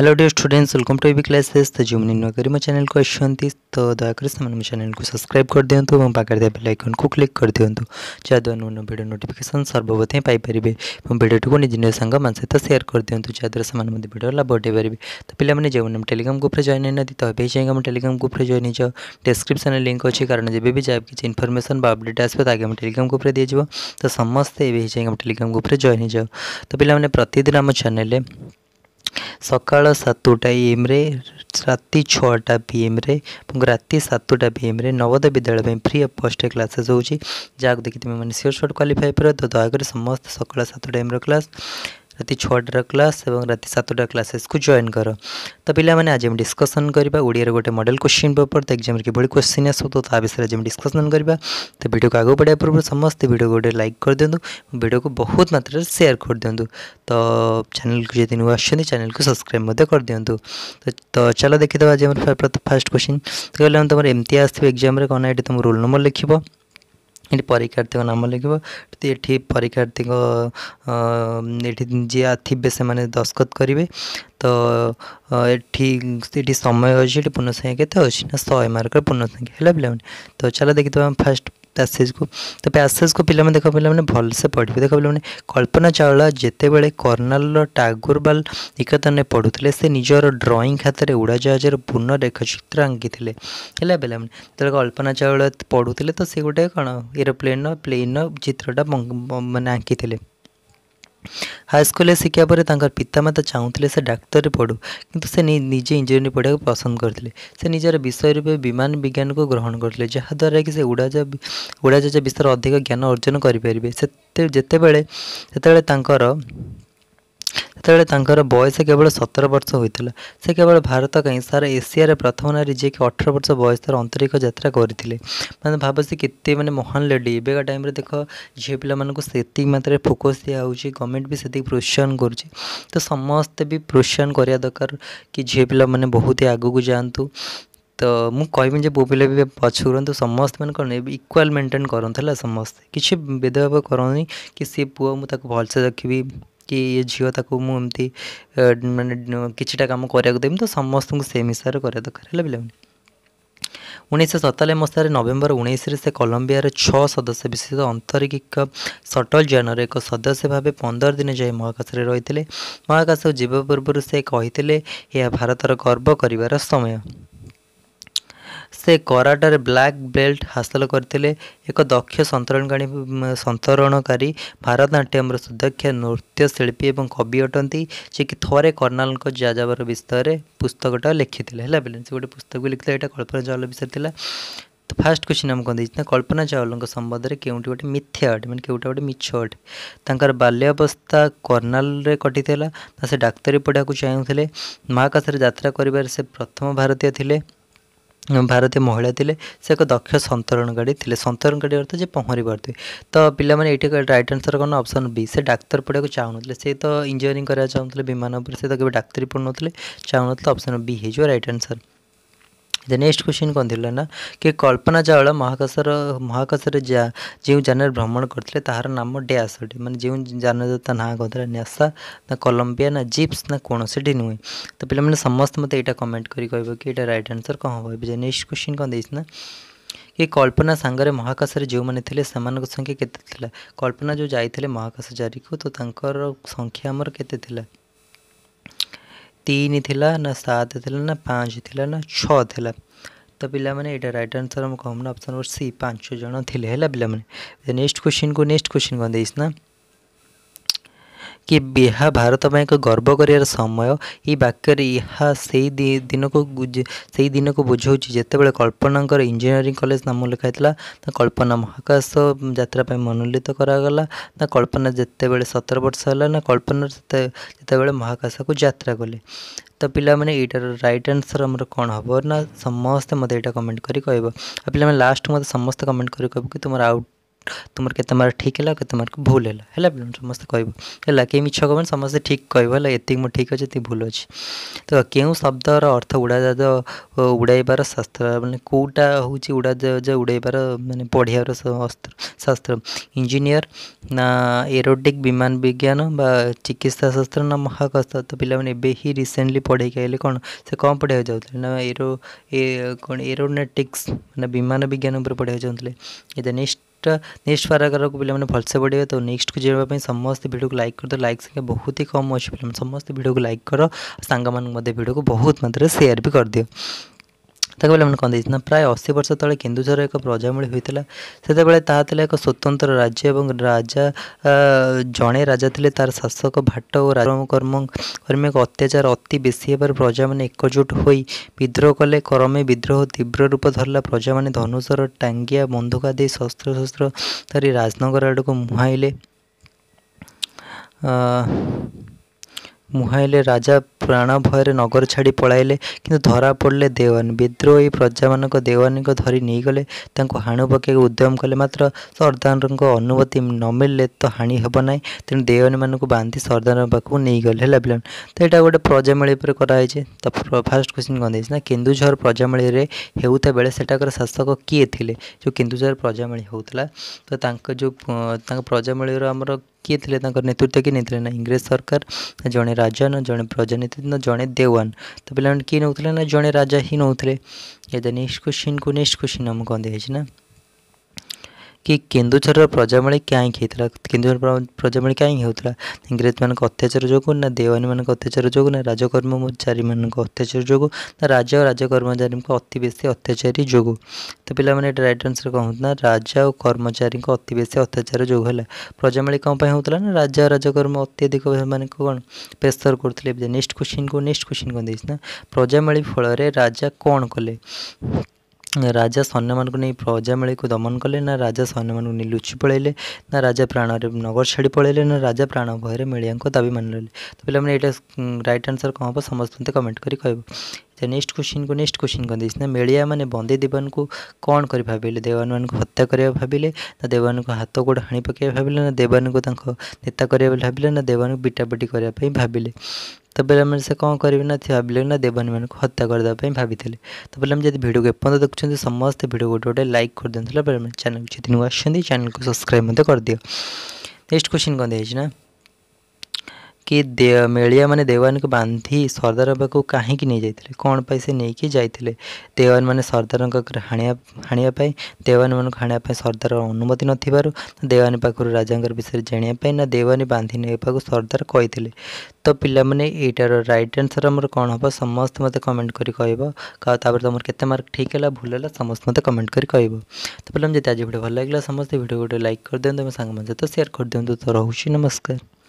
hello dear students welcome to AB classes तो जो मैंने नौकरी में चैनल को अश्वंती तो दया कर चैनल तो को सब्सक्राइब कर दिंतु और पाखे बेल आइकन को क्लिक तो कर दिंतु जहाँद्वारा नून भिड नोटिफिकेसन सर्वप्रथम पाइपर और भिडियो को निज निज सांग सहित सेयार कर दिंतु जहाँद्वारा से भिडियो लाभ उठाई पारे तो, तो पे जो मैंने टेलीग्राम ग्रुप्रे जइन होना तो भी चाहिए आम टेलीग्राम ग्रुप्रे जइन हो डेस्क्रिप्सन लिंक अच्छी कारण जब भी जहाँ किसी इनफर्मेसन अपडेट आसो आगे आम टेलीग्राम ग्रुप्रे दीजिए तो समस्ते ये चाहिए टेलीग्राम ग्रुप्रे जइन हो तो पे प्रतिदिन आम चैनल ସକାଳ ସାତଟା ଏମ୍ରେ ରାତି ଛଅଟା ପି ଏମ୍ରେ ଏବଂ ରାତି ସାତଟା ପି ଏମ୍ରେ ନବୋଦୟ ବିଦ୍ୟାଳୟ ପାଇଁ ଫ୍ରି ଅଫ୍ କଷ୍ଟରେ କ୍ଲାସେସ୍ ହେଉଛି ଯାହାକୁ ଦେଖି ତୁମେମାନେ ସିଓର ସର୍ଟ କ୍ୱାଲିଫାଏ କରିବ ତ ଦୟାକରି ସମସ୍ତେ ସକାଳ ସାତଟା ଏମ୍ର କ୍ଲାସ୍ ରାତି ଛଅଟାର କ୍ଲାସ୍ ଏବଂ ରାତି ସାତଟା କ୍ଲାସେସ୍କୁ ଜଏନ୍ କର ତ ପିଲାମାନେ ଆଜି ଆମେ ଡିସ୍କସନ୍ କରିବା ଓଡ଼ିଆର ଗୋଟେ ମଡ଼େଲ୍ କୋଶ୍ଚିନ୍ ପେପର୍ ତ ଏକ୍ଜାମ୍ରେ କିଭଳି କୋଶ୍ଚିନ୍ ଆସିବ ତ ତା ବିଷୟରେ ଆଜି ଆମେ ଡିସ୍କସନ୍ କରିବା ତ ଭିଡ଼ିଓକୁ ଆଗକୁ ବଢ଼ିବା ପୂର୍ବରୁ ସମସ୍ତେ ଭିଡ଼ିଓକୁ ଗୋଟେ ଲାଇକ୍ କରିଦିଅନ୍ତୁ ଭିଡ଼ିଓକୁ ବହୁତ ମାତ୍ରାରେ ସେୟାର କରିଦିଅନ୍ତୁ ତ ଚ୍ୟାନେଲ୍କୁ ଯଦି ନୂଆ ଆସୁଛନ୍ତି ଚ୍ୟାନେଲ୍କୁ ସବସ୍କ୍ରାଇବ୍ ମଧ୍ୟ କରିଦିଅନ୍ତୁ ତ ଚାଲ ଦେଖିଦେବା ଆଜି ଆମର ଫାଷ୍ଟ କୋଶ୍ଚିନ୍ ତ କହିଲେ ଆମେ ତୁମର ଏମିତି ଆସିଥିବ ଏକ୍ଜାମ୍ରେ କ'ଣ ଏଠି ତୁମ ରୋଲ୍ ନମ୍ବର ଲେଖିବ ଏଠି ପରୀକ୍ଷାର୍ଥୀଙ୍କ ନାମ ଲେଖିବ ଏଠି ପରୀକ୍ଷାର୍ଥୀଙ୍କ ଏଠି ଯିଏ ଥିବେ ସେମାନେ ଦସ୍ତଖତ କରିବେ ତ ଏଠି ଏଠି ସମୟ ଅଛି ଏଠି ପୂର୍ଣ୍ଣ ସଂଖ୍ୟା କେତେ ଅଛି ନା ଶହେ ମାର୍କର ପୂର୍ଣ୍ଣ ସଂଖ୍ୟା ହେଲା ପିଲାମାନେ ତ ଚାଲ ଦେଖିଦେବା ଫାର୍ଷ୍ଟ ପ୍ୟାସେଜ୍କୁ ତ ପ୍ୟାସେଜ୍କୁ ପିଲାମାନେ ଦେଖ ପିଲାମାନେ ଭଲସେ ପଢ଼ିବେ ଦେଖ ପିଲାମାନେ କଳ୍ପନା ଚାୱଳା ଯେତେବେଳେ କର୍ଣ୍ଣାଲର ଟାଗୋରବାଲ ନିକେତନରେ ପଢ଼ୁଥିଲେ ସେ ନିଜର ଡ୍ରଇଂ ଖାତାରେ ଉଡ଼ାଜାହାଜର ପୂର୍ଣ୍ଣ ରେଖଚିତ୍ର ଆଙ୍କିଥିଲେ ହେଲା ପିଲାମାନେ ଯେତେବେଳେ କଳ୍ପନା ଚାୱଳା ପଢ଼ୁଥିଲେ ତ ସେ ଗୋଟେ କ'ଣ ଏରୋପ୍ଲେନ୍ର ପ୍ଲେନର ଚିତ୍ରଟା ମାନେ ଆଙ୍କିଥିଲେ ହାଇସ୍କୁଲରେ ଶିଖିବା ପରେ ତାଙ୍କର ପିତାମାତା ଚାହୁଁଥିଲେ ସେ ଡାକ୍ତରୀ ପଢ଼ୁ କିନ୍ତୁ ସେ ନିଜେ ଇଞ୍ଜିନିୟରିଂ ପଢ଼ିବାକୁ ପସନ୍ଦ କରିଥିଲେ ସେ ନିଜର ବିଷୟ ରୂପେ ବିମାନ ବିଜ୍ଞାନକୁ ଗ୍ରହଣ କରିଥିଲେ ଯାହାଦ୍ୱାରା କି ସେ ଉଡ଼ାଜାହାଜ ଉଡ଼ାଜାହାଜ ବିଷୟରେ ଅଧିକ ଜ୍ଞାନ ଅର୍ଜନ କରିପାରିବେ ସେତେ ଯେତେବେଳେ ସେତେବେଳେ ତାଙ୍କର ସେତେବେଳେ ତାଙ୍କର ବୟସ କେବଳ ସତର ବର୍ଷ ହୋଇଥିଲା ସେ କେବଳ ଭାରତ କାହିଁ ସାରା ଏସିଆରେ ପ୍ରଥମ ନାରୀ ଯିଏକି ଅଠର ବର୍ଷ ବୟସର ଆନ୍ତରିକ ଯାତ୍ରା କରିଥିଲେ ମାନେ ଭାବ ସେ କେତେ ମାନେ ମହାନ ଲେଡ଼ି ଏବେକା ଟାଇମ୍ରେ ଦେଖ ଝିଅ ପିଲାମାନଙ୍କୁ ସେତିକି ମାତ୍ରାରେ ଫୋକସ୍ ଦିଆହେଉଛି ଗଭର୍ଣ୍ଣମେଣ୍ଟ ବି ସେତିକି ପ୍ରୋତ୍ସାହନ କରୁଛି ତ ସମସ୍ତେ ବି ପ୍ରୋତ୍ସାହନ କରିବା ଦରକାର କି ଝିଅ ପିଲାମାନେ ବହୁତ ଆଗକୁ ଯାଆନ୍ତୁ ତ ମୁଁ କହିବି ଯେ ପୁଅ ପିଲା ବି ପଛକୁ ରୁହନ୍ତୁ ସମସ୍ତେ ମାନେ କ'ଣ ଇକ୍ୱାଲ୍ ମେଣ୍ଟେନ୍ କରନ୍ତୁ ହେଲା ସମସ୍ତେ କିଛି ଭେଦଭାବ କରନ୍ତୁନି କି ସିଏ ପୁଅ ମୁଁ ତାକୁ ଭଲସେ ରଖିବି କି ଏ ଝିଅ ତାକୁ ମୁଁ ଏମିତି ମାନେ କିଛିଟା କାମ କରିବାକୁ ଦେବି ତ ସମସ୍ତଙ୍କୁ ସେମ୍ ହିସାବରେ କରିବା ଦରକାର ହେଲା ପିଲାମାନେ ଉଣେଇଶହ ସତାନବେ ମସିହାରେ ନଭେମ୍ବର ଉଣେଇଶରେ ସେ କଲମ୍ବିଆର ଛଅ ସଦସ୍ୟ ବିଶେଷ ଆନ୍ତରିକ ସଟଲ ଯାନର ଏକ ସଦସ୍ୟ ଭାବେ ପନ୍ଦର ଦିନ ଯାଏ ମହାକାଶରେ ରହିଥିଲେ ମହାକାଶକୁ ଯିବା ପୂର୍ବରୁ ସେ କହିଥିଲେ ଏହା ଭାରତର ଗର୍ବ କରିବାର ସମୟ ସେ କରାଟାରେ ବ୍ଲାକ୍ ବେଲ୍ଟ ହାସଲ କରିଥିଲେ ଏକ ଦକ୍ଷ ସନ୍ତରଣକାରୀ ସନ୍ତରଣକାରୀ ଭାରତନାଟ୍ୟମର ସୁଦକ୍ଷ ନୃତ୍ୟଶିଳ୍ପୀ ଏବଂ କବି ଅଟନ୍ତି ଯିଏକି ଥରେ କର୍ଣ୍ଣାଲଙ୍କ ଯାଯାବର ବିଷୟରେ ପୁସ୍ତକଟା ଲେଖିଥିଲେ ହେଲା ବେଲେ ସେ ଗୋଟେ ପୁସ୍ତକ ବି ଲେଖିଥିଲା ଏଇଟା କଳ୍ପନା ଚାଉଳ ବିଷୟରେ ଥିଲା ତ ଫାଷ୍ଟ କ୍ୱେଶ୍ଚିନ୍ ଆମକୁ କ'ଣ ଦେଇଛି କଳ୍ପନା ଚାଉଳଙ୍କ ସମ୍ବନ୍ଧରେ କେଉଁଠି ଗୋଟେ ମିଥ୍ୟା ଅଟେ ମାନେ କେଉଁଟା ଗୋଟେ ମିଛ ଅଟେ ତାଙ୍କର ବାଲ୍ୟାବସ୍ଥା କର୍ଣ୍ଣାଲରେ କଟିଥିଲା ତ ସେ ଡାକ୍ତରୀ ପଢ଼ିବାକୁ ଚାହୁଁଥିଲେ ମହାକାଶରେ ଯାତ୍ରା କରିବାରେ ସେ ପ୍ରଥମ ଭାରତୀୟ ଥିଲେ ଭାରତୀୟ ମହିଳା ଥିଲେ ସେ ଏକ ଦକ୍ଷ ସନ୍ତରଣକାରୀ ଥିଲେ ସନ୍ତରଣକାରୀ ଅର୍ଥ ଯେ ପହଁରି ପାରୁଥିବେ ତ ପିଲାମାନେ ଏଇଠି ରାଇଟ୍ ଆନ୍ସର୍ କ'ଣ ଅପସନ୍ ବି ସେ ଡାକ୍ତର ପଢ଼ିବାକୁ ଚାହୁଁନଥିଲେ ସେ ତ ଇଞ୍ଜିନିୟରିଂ କରିବାକୁ ଚାହୁଁଥିଲେ ବିମାନ ଉପରେ ସେ ତ କେବେ ଡାକ୍ତରୀ ପଢ଼ୁନଥିଲେ ଚାହୁଁନଥିଲେ ଅପସନ୍ ବି ହେଇଯିବ right answer the next question କ'ଣ ଥିଲା ନା କି କଳ୍ପନା ଚାୱଳା ମହାକାଶର ମହାକାଶରେ ଯା ଯେଉଁ ଯାନରେ ଭ୍ରମଣ କରିଥିଲେ ତାହାର ନାମ ଡ୍ୟାସ୍ ଅଟେ ମାନେ ଯେଉଁ ଯାନରେ ତା ନାଁ କହୁଥିଲା ନ୍ୟାସା ନା କଲମ୍ବିଆ ନା ଜିପ୍ସ ନା କୌଣସିଟି ନୁହେଁ ତ ପିଲାମାନେ ସମସ୍ତେ ମୋତେ ଏଇଟା କମେଣ୍ଟ କରି କହିବ କି ଏଇଟା ରାଇଟ୍ ଆନ୍ସର୍ କ'ଣ ହେବ ଏବେ ନେକ୍ସଟ କ୍ୱେଶ୍ଚିନ୍ କ'ଣ ଦେଇଛି ନା କି କଳ୍ପନା ସାଙ୍ଗରେ ମହାକାଶରେ ଯେଉଁମାନେ ଥିଲେ ସେମାନଙ୍କ ସଂଖ୍ୟା କେତେ ଥିଲା କଳ୍ପନା ଯେଉଁ ଯାଇଥିଲେ ମହାକାଶଚାରୀକୁ ତ ତାଙ୍କର ସଂଖ୍ୟା ଆମର କେତେ ଥିଲା तीन थी ना सात थी ना पाँच थी ना छाला तो पाने रईट आंसर आम कहना अप्सन नंबर सी पाँच जन थे है पाने नेक्स्ट क्वेश्चन को नेक्स्ट क्वेश्चन कह देना କି ଏହା ଭାରତ ପାଇଁ ଏକ ଗର୍ବ କରିବାର ସମୟ ଏହି ବାକ୍ୟରେ ଏହା ସେଇ ଦିନକୁ ସେଇ ଦିନକୁ ବୁଝାଉଛି ଯେତେବେଳେ କଳ୍ପନାଙ୍କର ଇଞ୍ଜିନିୟରିଂ କଲେଜ ନାମ ଲେଖାଯାଇଥିଲା ତା କଳ୍ପନା ମହାକାଶ ଯାତ୍ରା ପାଇଁ ମନୋନୀତ କରାଗଲା ତା କଳ୍ପନା ଯେତେବେଳେ ସତର ବର୍ଷ ହେଲା ନା କଳ୍ପନା ଯେତେବେଳେ ମହାକାଶକୁ ଯାତ୍ରା କଲେ ତ ପିଲାମାନେ ଏଇଟାର ରାଇଟ୍ ଆନ୍ସର୍ ଆମର କ'ଣ ହେବ ନା ସମସ୍ତେ ମୋତେ ଏଇଟା କମେଣ୍ଟ କରି କହିବ ଆଉ ପିଲାମାନେ ଲାଷ୍ଟ ମୋତେ ସମସ୍ତେ କମେଣ୍ଟ କରି କହିବ କି ତୁମର ଆଉ ତୁମର କେତେ ମାର୍କ ଠିକ୍ ହେଲା କେତେ ମାର୍କ ଭୁଲ ହେଲା ହେଲା ପିଲାମାନେ ସମସ୍ତେ କହିବ ହେଲା କେହି ମିଛ କହିବନି ସମସ୍ତେ ଠିକ୍ କହିବ ହେଲା ଏତିକି ମୁଁ ଠିକ୍ ଅଛି ଏତିକି ଭୁଲ ଅଛି ତ କେଉଁ ଶବ୍ଦର ଅର୍ଥ ଉଡ଼ାଜାହାଜ ଉଡ଼ାଇବାର ଶାସ୍ତ୍ର ମାନେ କେଉଁଟା ହେଉଛି ଉଡ଼ାଜାହାଜ ଉଡ଼ାଇବାର ମାନେ ପଢ଼ିବାର ଅସ୍ତ୍ର ଶାସ୍ତ୍ର ଇଞ୍ଜିନିୟର ନା ଏରୋଟିକ୍ ବିମାନ ବିଜ୍ଞାନ ବା ଚିକିତ୍ସା ଶାସ୍ତ୍ର ନା ମହାକାଶ ତ ପିଲାମାନେ ଏବେ ହିଁ ରିସେଣ୍ଟଲି ପଢ଼େଇକି ଆଇଲେ କ'ଣ ସେ କ'ଣ ପଢ଼ିବାକୁ ଯାଉଥିଲେ ନା ଏରୋ ଏ କ'ଣ ଏରୋନେଟିକ୍ସ ମାନେ ବିମାନ ବିଜ୍ଞାନ ଉପରେ ପଢ଼ିବାକୁ ଚାହୁଁଥିଲେ ଏ ଦ ନେକ୍ସଟ ନେକ୍ସଟ ନେକ୍ସଟ ପାରାଗ୍ରାଫକୁ ପିଲାମାନେ ଭଲସେ ପଢ଼ିବେ ତ ନେକ୍ସଟକୁ ଯିବା ପାଇଁ ସମସ୍ତେ ଭିଡ଼ିଓକୁ ଲାଇକ୍ କରିଦିଅ ଲାଇକ୍ ସଂଖ୍ୟା ବହୁତ ହି କମ୍ ଅଛି ପିଲାମାନେ ସମସ୍ତେ ଭିଡ଼ିଓକୁ ଲାଇକ୍ କର ସାଙ୍ଗମାନଙ୍କୁ ମଧ୍ୟ ଭିଡ଼ିଓକୁ ବହୁତ ମାତ୍ରାରେ ସେୟାର ବି କରିଦିଅ ତାକୁ ମାନେ କ'ଣ ଦେଇଛନ୍ତି ନା ପ୍ରାୟ ଅଶୀ ବର୍ଷ ତଳେ କେନ୍ଦୁଝର ଏକ ପ୍ରଜାମଳୀ ହୋଇଥିଲା ସେତେବେଳେ ତାହା ଥିଲା ଏକ ସ୍ୱତନ୍ତ୍ର ରାଜ୍ୟ ଏବଂ ରାଜା ଜଣେ ରାଜା ଥିଲେ ତାର ଶାସକ ଭାଟ ଓ ରାମକର୍ମ କର୍ମୀ ଏକ ଅତ୍ୟାଚାର ଅତି ବେଶୀ ହେବାରୁ ପ୍ରଜାମାନେ ଏକଜୁଟ ହୋଇ ବିଦ୍ରୋହ କଲେ କ୍ରମେ ବିଦ୍ରୋହ ତୀବ୍ର ରୂପ ଧରିଲା ପ୍ରଜାମାନେ ଧନୁଷର ଟାଙ୍ଗିଆ ବନ୍ଧୁକ ଆଦି ଶସ୍ତ୍ରଶସ୍ତ୍ର ଧରି ରାଜନଗର ଆଡ଼କୁ ମୁହାଁଇଲେ ଆ ମୁହାଁଇଲେ ରାଜା ପ୍ରାଣ ଭୟରେ ନଗର ଛାଡ଼ି ପଳାଇଲେ କିନ୍ତୁ ଧରା ପଡ଼ିଲେ ଦେୱାନ ବିଦ୍ରୋହୀ ପ୍ରଜାମାନଙ୍କ ଦେୱାନଙ୍କ ଧରି ନେଇଗଲେ ତାଙ୍କୁ ହାଣୁ ପକାଇବାକୁ ଉଦ୍ୟମ କଲେ ମାତ୍ର ସର୍ଦ୍ଦାରଙ୍କ ଅନୁମତି ନ ମିଳିଲେ ତ ହାଣି ହେବ ନାହିଁ ତେଣୁ ଦେୱାନମାନଙ୍କୁ ବାନ୍ଧି ସର୍ଦ୍ଦାରଙ୍କ ପାଖକୁ ନେଇଗଲେ ହେଲା ପିଲାମାନେ ତ ଏଇଟା ଗୋଟେ ପ୍ରଜାମେଳି ଉପରେ କରାହେଇଛି ତ ଫାର୍ଷ୍ଟ କ୍ୱେଶ୍ଚିନ୍ କ'ଣ ଦେଇଛି ନା କେନ୍ଦୁଝର ପ୍ରଜାମେଳିରେ ହେଉଥିବା ବେଳେ ସେଠାକାର ଶାସକ କିଏ ଥିଲେ ଯେଉଁ କେନ୍ଦୁଝର ପ୍ରଜାମେଳି ହେଉଥିଲା ତ ତାଙ୍କ ଯେଉଁ ତାଙ୍କ ପ୍ରଜାମେଳିର ଆମର କିଏ ଥିଲେ ତାଙ୍କର ନେତୃତ୍ୱ କିଏ ନେଇଥିଲେ ନା ଇଂରେଜ ସରକାର ଜଣେ ରାଜା ନା ଜଣେ ପ୍ରଜାନୀତିଜ୍ଞ ଜଣେ ଦେୱାନ ତ ପିଲାମାନେ କିଏ ନେଉଥିଲେ ନା ଜଣେ ରାଜା ହିଁ ନେଉଥିଲେ ଏ ଦ ନେକ୍ସଟ କ୍ୱେଶ୍ଚିନ୍କୁ ନେକ୍ସଟ କ୍ୱେଶ୍ଚିନ୍ ଆମକୁ କ'ଣ ଦିଆହେଇଛି ନା କି କେନ୍ଦୁଝରର ପ୍ରଜାମଳି କାହିଁକି ହେଇଥିଲା କେନ୍ଦୁଝର ପ୍ରଜାମଳି କାହିଁକି ହେଉଥିଲା ଇଂରେଜମାନଙ୍କ ଅତ୍ୟାଚାର ଯୋଗୁଁ ନା ଦେୱାନୀମାନଙ୍କ ଅତ୍ୟାଚାର ଯୋଗୁଁ ନା ରାଜକର୍ମଚାରୀମାନଙ୍କ ଅତ୍ୟାଚାର ଯୋଗୁଁ ନା ରାଜା ଓ ରାଜକର୍ମଚାରୀଙ୍କ ଅତି ବେଶୀ ଅତ୍ୟାଚାରୀ ଯୋଗୁଁ ତ ପିଲାମାନେ ଏଇଟା ରାଇଟ୍ ଆନ୍ସର୍ କ'ଣ ହେଉଥିଲା ରାଜା ଓ କର୍ମଚାରୀଙ୍କ ଅତି ବେଶୀ ଅତ୍ୟାଚାର ଯୋଗୁଁ ହେଲା ପ୍ରଜାମଳି କ'ଣ ପାଇଁ ହେଉଥିଲା ନା ରାଜା ଓ ରାଜକର୍ମ ଅତ୍ୟଧିକ ସେମାନଙ୍କୁ କ'ଣ ପ୍ରେସର କରୁଥିଲେ ନେକ୍ସଟ କୋଶ୍ଚିନ୍କୁ ନେକ୍ସଟ କୋଶ୍ଚିନ୍ କ'ଣ ଦେଇଛି ନା ପ୍ରଜାମଳି ଫଳରେ ରାଜା କ'ଣ କଲେ ରାଜା ସୈନ୍ୟମାନଙ୍କୁ ନେଇ ପ୍ରଜାମେଳିକୁ ଦମନ କଲେ ନା ରାଜା ସୈନ୍ୟମାନଙ୍କୁ ନେଇ ଲୁଚି ପଳାଇଲେ ନା ରାଜା ପ୍ରାଣରେ ନଗର ଛାଡ଼ି ପଳାଇଲେ ନା ରାଜା ପ୍ରାଣ ଭୟରେ ମେଳିଆଙ୍କ ଦାବି ମାନିଲେ ତ ପିଲାମାନେ ଏଇଟା ରାଇଟ୍ ଆନ୍ସର୍ କ'ଣ ହେବ ସମସ୍ତେ ମୋତେ କମେଣ୍ଟ କରି କହିବ ସେ ନେକ୍ସଟ କୋଶ୍ଚିନ୍କୁ ନେକ୍ସଟ କୋଶ୍ଚିନ୍ କ'ଣ ଦେଇଛି ନା ମେଳିଆମାନେ ବନ୍ଦେ ଦେବାନଙ୍କୁ କ'ଣ କରି ଭାବିଲେ ଦେବାନମାନଙ୍କୁ ହତ୍ୟା କରିବା ଭାବିଲେ ନା ଦେବାନଙ୍କୁ ହାତ ଗୋଡ଼ ହାଣି ପକାଇବା ଭାବିଲେ ନା ଦେବାନଙ୍କୁ ତାଙ୍କ ନେତା କରିବା ବୋଲି ଭାବିଲେ ନା ଦେବାନଙ୍କୁ ପିଟାପିଟି କରିବା ପାଇଁ ଭାବିଲେ ତାପରେ ଆମେ ସେ କ'ଣ କରିବେ ନା ଭାବିଲେ ନା ଦେବାନୀମାନଙ୍କୁ ହତ୍ୟା କରିଦେବା ପାଇଁ ଭାବିଥିଲେ ତାପରେ ଆମେ ଯଦି ଭିଡ଼ିଓକୁ ଏପର୍ଯ୍ୟନ୍ତ ଦେଖୁଛନ୍ତି ସମସ୍ତେ ଭିଡ଼ିଓ ଗୋଟେ ଗୋଟେ ଲାଇକ୍ କରିଦିଅନ୍ତୁ ତାପରେ ଆମେ ଚ୍ୟାନେଲ୍ ଯଦି ନୂଆ ଆସିଛନ୍ତି ଚ୍ୟାନେଲ୍କୁ ସବସ୍କ୍ରାଇବ୍ ମଧ୍ୟ କରିଦିଅ ନେକ୍ସଟ କୋଶ୍ଚିନ୍ କ'ଣ ଦେଇଛି ନା କି ମେଳିଆମାନେ ଦେୱାନଙ୍କୁ ବାନ୍ଧି ସର୍ଦ୍ଦାର ପାଖକୁ କାହିଁକି ନେଇଯାଇଥିଲେ କ'ଣ ପାଇଁ ସେ ନେଇକି ଯାଇଥିଲେ ଦେୱାନମାନେ ସର୍ଦ୍ଦାରଙ୍କ ହାଣିବା ହାଣିବା ପାଇଁ ଦେୱାନମାନଙ୍କୁ ହାଣିବା ପାଇଁ ସର୍ଦ୍ଦାର ଅନୁମତି ନଥିବାରୁ ଦେୱାନୀ ପାଖରୁ ରାଜାଙ୍କର ବିଷୟରେ ଜାଣିବା ପାଇଁ ନା ଦେୱାନୀ ବାନ୍ଧି ନେବାକୁ ସର୍ଦ୍ଦାର କହିଥିଲେ ତ ପିଲାମାନେ ଏଇଟାର ରାଇଟ୍ ଆନ୍ସର୍ ଆମର କ'ଣ ହେବ ସମସ୍ତେ ମୋତେ କମେଣ୍ଟ କରି କହିବ ତାପରେ ତୁମର କେତେ ମାର୍କ ଠିକ୍ ହେଲା ଭୁଲ ହେଲା ସମସ୍ତେ ମୋତେ କମେଣ୍ଟ କରି କହିବ ତ ପିଲାମାନେ ଯଦି ଆଜି ଭିଡ଼ିଓ ଭଲ ଲାଗିଲା ସମସ୍ତେ ଭିଡ଼ିଓ ଗୋଟେ ଲାଇକ୍ କରିଦିଅନ୍ତୁ ତୁମ ସାଙ୍ଗମାନଙ୍କ ସହିତ ସେୟାର କରିଦିଅନ୍ତୁ ତ ରହୁଛି ନମସ୍କାର